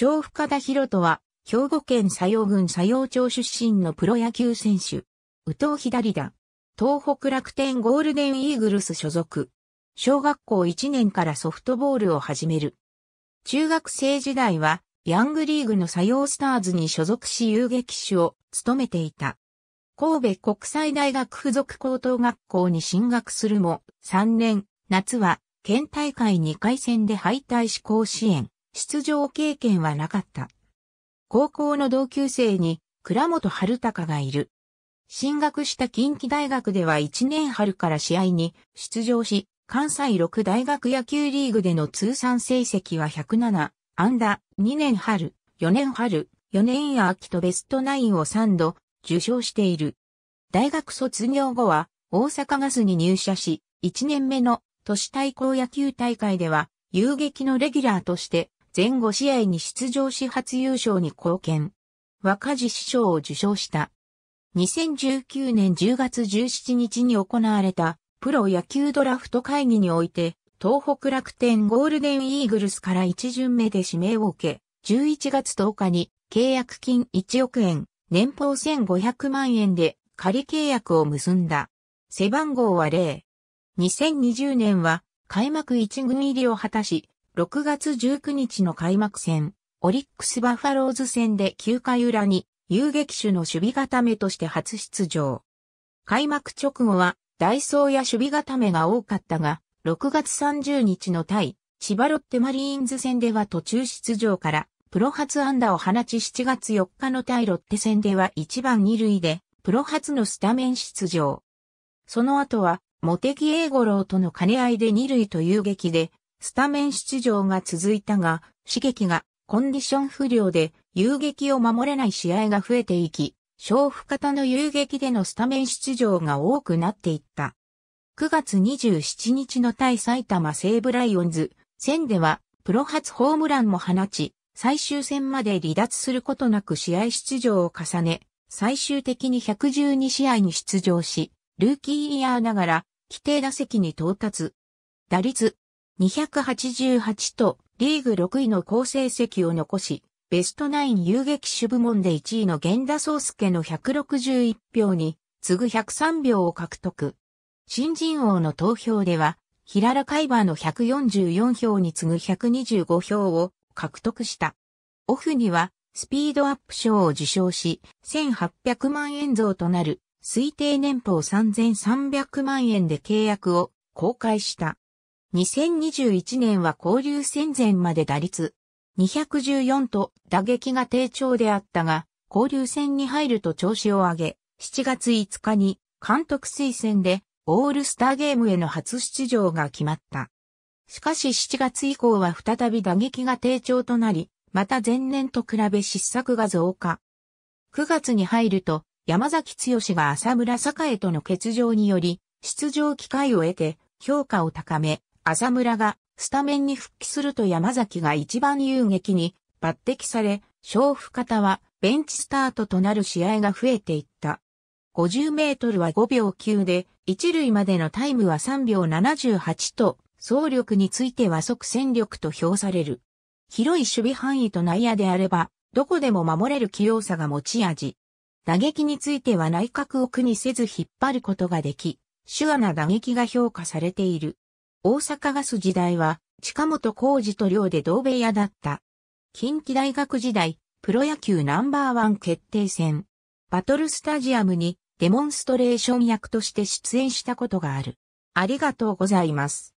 小深田博人は、兵庫県佐用郡佐用町出身のプロ野球選手。宇藤左田、東北楽天ゴールデンイーグルス所属。小学校1年からソフトボールを始める。中学生時代は、ヤングリーグの佐用スターズに所属し遊撃手を務めていた。神戸国際大学附属高等学校に進学するも、3年、夏は、県大会2回戦で敗退し甲子園。出場経験はなかった。高校の同級生に倉本春高がいる。進学した近畿大学では1年春から試合に出場し、関西6大学野球リーグでの通算成績は107、安打、2年春、4年春、4年秋とベストナインを3度受賞している。大学卒業後は大阪ガスに入社し、1年目の都市対抗野球大会では遊撃のレギュラーとして全5試合に出場し初優勝に貢献。若地師匠を受賞した。2019年10月17日に行われたプロ野球ドラフト会議において、東北楽天ゴールデンイーグルスから1巡目で指名を受け、11月10日に契約金1億円、年俸1500万円で仮契約を結んだ。背番号は0。2020年は開幕1軍入りを果たし、6月19日の開幕戦、オリックスバファローズ戦で9回裏に遊撃手の守備固めとして初出場。開幕直後は、ダイソーや守備固めが多かったが、6月30日の対、千葉ロッテマリーンズ戦では途中出場から、プロ初安打を放ち7月4日の対ロッテ戦では1番2塁で、プロ初のスタメン出場。その後は、茂木英五郎との兼ね合いで2塁という劇で、スタメン出場が続いたが、刺激がコンディション不良で遊撃を守れない試合が増えていき、勝負方の遊撃でのスタメン出場が多くなっていった。9月27日の対埼玉西武ライオンズ戦ではプロ初ホームランも放ち、最終戦まで離脱することなく試合出場を重ね、最終的に112試合に出場し、ルーキーイヤーながら規定打席に到達。打率288とリーグ6位の好成績を残し、ベスト9遊撃手部門で1位の源田壮介の161票に、次ぐ103票を獲得。新人王の投票では、平良海馬の144票に次ぐ125票を獲得した。オフには、スピードアップ賞を受賞し、1800万円増となる推定年俸3300万円で契約を公開した。2021年は交流戦前まで打率214と打撃が低調であったが、交流戦に入ると調子を上げ、7月5日に監督推薦でオールスターゲームへの初出場が決まった。しかし7月以降は再び打撃が低調となり、また前年と比べ失策が増加。9月に入ると山崎剛が浅村栄との欠場により、出場機会を得て評価を高め、浅村がスタメンに復帰すると山崎が一番遊撃に抜擢され、勝負方はベンチスタートとなる試合が増えていった。50メートルは5秒9で、一塁までのタイムは3秒78と、走力については即戦力と評される。広い守備範囲と内野であれば、どこでも守れる器用さが持ち味。打撃については内角を苦にせず引っ張ることができ、手話な打撃が評価されている。大阪ガス時代は、近本浩二と寮で同部屋だった。近畿大学時代、プロ野球ナンバーワン決定戦、バトルスタジアムにデモンストレーション役として出演したことがある。ありがとうございます。